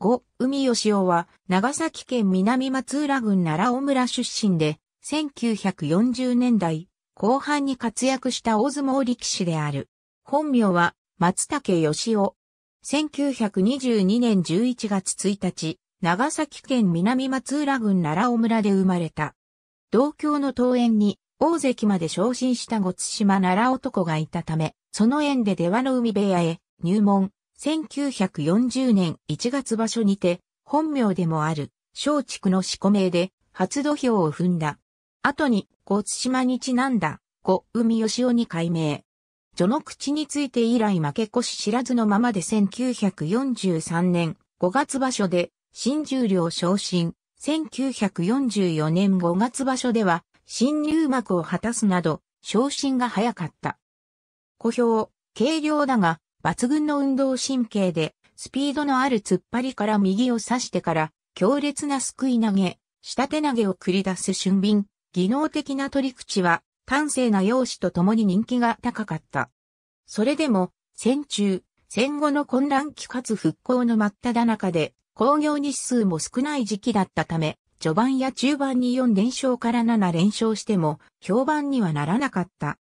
五、海義雄は、長崎県南松浦郡奈良尾村出身で、1940年代、後半に活躍した大相撲力士である。本名は、松竹義雄。1922年11月1日、長崎県南松浦郡奈良尾村で生まれた。同郷の桃園に、大関まで昇進した五津島奈良男がいたため、その縁で出羽の海部屋へ入門。1940年1月場所にて、本名でもある、松竹の四股名で、初土俵を踏んだ。後に、小津島にちなんだ、小海吉雄に改名。序の口について以来負け越し知らずのままで1943年5月場所で新十両昇進、1944年5月場所では新入幕を果たすなど昇進が早かった。小兵、軽量だが抜群の運動神経で、スピードのある突っ張りから右を刺してから、強烈なすくい投げ、下手投げを繰り出す俊敏、技能的な取り口は、端正な容姿とともに人気が高かった。それでも、戦中、戦後の混乱期かつ復興の真っただ中で、工業日数も少ない時期だったため、序盤や中盤に4連勝から7連勝しても、評判にはならなかった。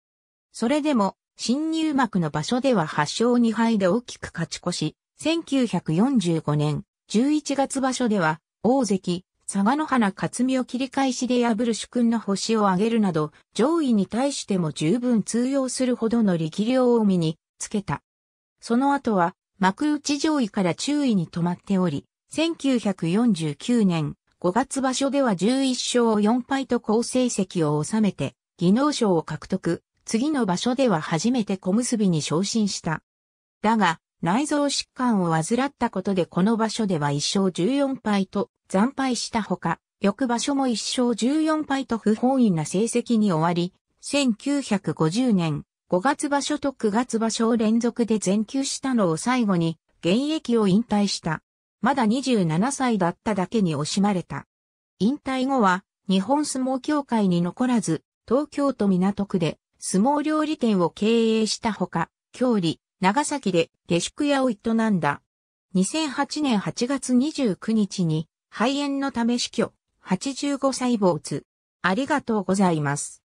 それでも、新入幕の場所では8勝2敗で大きく勝ち越し、1945年11月場所では、大関、佐賀の花勝美を切り返しで破る主君の星を挙げるなど、上位に対しても十分通用するほどの力量を身につけた。その後は、幕内上位から中位に止まっており、1949年5月場所では11勝4敗と好成績を収めて、技能賞を獲得。次の場所では初めて小結に昇進した。だが、内臓疾患を患ったことでこの場所では一勝14敗と惨敗したほか、翌場所も一勝14敗と不本意な成績に終わり、1950年5月場所と9月場所を連続で全休したのを最後に現役を引退した。まだ27歳だっただけに惜しまれた。引退後は日本相撲協会に残らず東京都港区で相撲料理店を経営したほか、郷里、長崎で下宿屋を営んだ。2008年8月29日に肺炎のため死去、85歳坊主。ありがとうございます。